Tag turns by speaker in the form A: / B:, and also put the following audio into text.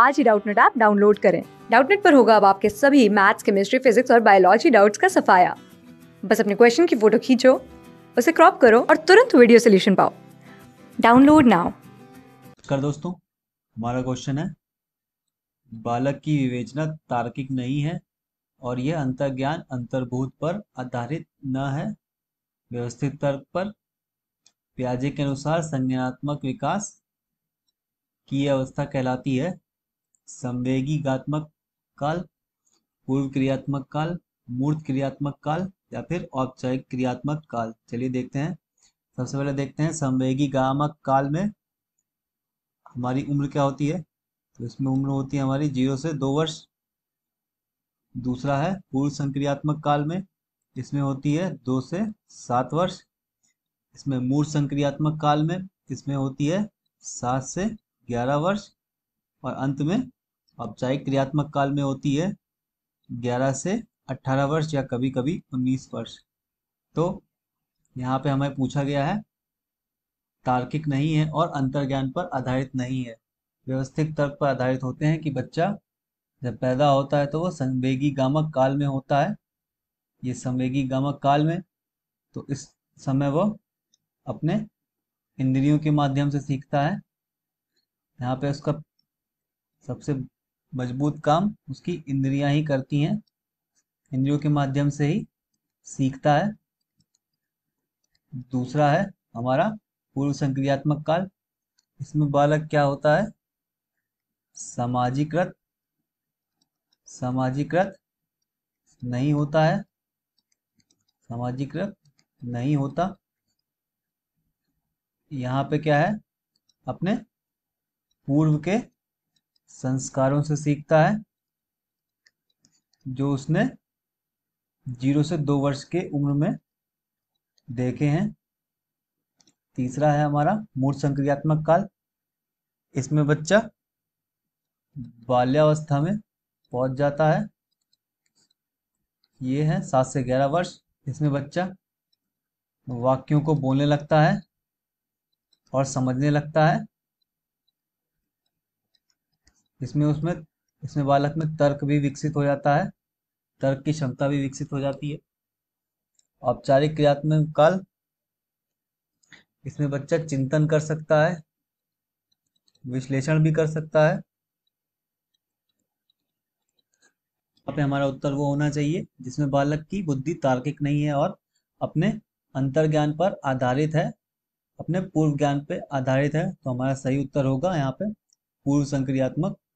A: आज ही Doubtnut app download करें डाउटनेट पर होगा अब आपके सभी मैथ्स केमिस्ट्री फिजिक्स और बायोलॉजी डाउट्स का सफाया बस अपने क्वेश्चन की फोटो खींचो उसे क्रॉप करो और तुरंत वीडियो सोल्यूशन पाओ डाउनलोड नाउ
B: कर दोस्तों हमारा क्वेश्चन है बालक की विवेचना तार्किक नहीं है और यह अंतर्ज्ञान अंतर्भूत पर आधारित न है व्यवस्थित तर्क पर प्याजे के अनुसार संज्ञानात्मक विकास की अवस्था कहलाती है संवेगीगात्मक काल पूर्व क्रियात्मक काल मूर्त क्रियात्मक काल या फिर औपचारिक क्रियात्मक काल चलिए देखते हैं सबसे पहले देखते हैं संवेगी गामक काल में हमारी उम्र क्या होती है तो इसमें उम्र होती है हमारी जीरो से दो वर्ष दूसरा है पूर्व संक्रियात्मक काल में इसमें होती है दो से सात वर्ष इसमें मूर्त संक्रियात्मक काल में इसमें होती है सात से ग्यारह वर्ष और अंत में औपचारिक क्रियात्मक काल में होती है 11 से 18 वर्ष या कभी कभी 19 वर्ष तो यहाँ पे हमें पूछा गया है तार्किक नहीं है और अंतर्ज्ञान पर आधारित नहीं है व्यवस्थित तर्क पर आधारित होते हैं कि बच्चा जब पैदा होता है तो वो संवेगी गामक काल में होता है ये संवेगी गामक काल में तो इस समय वो अपने इंद्रियों के माध्यम से सीखता है यहाँ पे उसका सबसे मजबूत काम उसकी इंद्रियां ही करती हैं इंद्रियों के माध्यम से ही सीखता है दूसरा है हमारा पूर्व संक्रियात्मक काल इसमें बालक क्या होता है सामाजिकृत सामाजिकृत नहीं होता है सामाजिकृत नहीं होता यहाँ पे क्या है अपने पूर्व के संस्कारों से सीखता है जो उसने जीरो से दो वर्ष के उम्र में देखे हैं तीसरा है हमारा मूल संक्रियात्मक काल इसमें बच्चा बाल्यावस्था में पहुंच जाता है ये है सात से ग्यारह वर्ष इसमें बच्चा वाक्यों को बोलने लगता है और समझने लगता है इसमें उसमें इसमें बालक में तर्क भी विकसित हो जाता है तर्क की क्षमता भी विकसित हो जाती है औपचारिक क्रियात्मक काल इसमें बच्चा चिंतन कर सकता है विश्लेषण भी कर सकता है यहाँ पे हमारा उत्तर वो होना चाहिए जिसमें बालक की बुद्धि तार्किक नहीं है और अपने अंतर्ज्ञान पर आधारित है अपने पूर्व ज्ञान पे आधारित है तो हमारा सही उत्तर होगा यहाँ पे पूर्व संक्रियात्मक